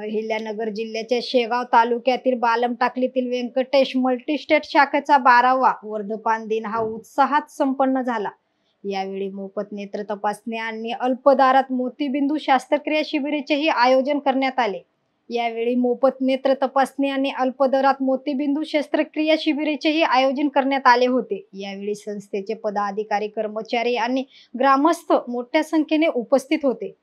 अहिल्यानगर जिल्ह्याच्या शेगाव तालुक्यातील बालम टाकलीतील व्यंकटेश मल्टीस्टेट शाखेचा बारावा वर्धपान दिन हा उत्साहात संपन्न झाला यावेळी मोफत नेत्र तपासणी आणि अल्पदारात मोतीबिंदू शस्त्रक्रिया शिबिरेचेही आयोजन करण्यात आले यावेळी मोफत नेत्र तपासणी आणि अल्पदरात मोतीबिंदू शस्त्रक्रिया शिबिरेचेही आयोजन करण्यात आले होते यावेळी संस्थेचे पदाधिकारी कर्मचारी आणि ग्रामस्थ मोठ्या संख्येने उपस्थित होते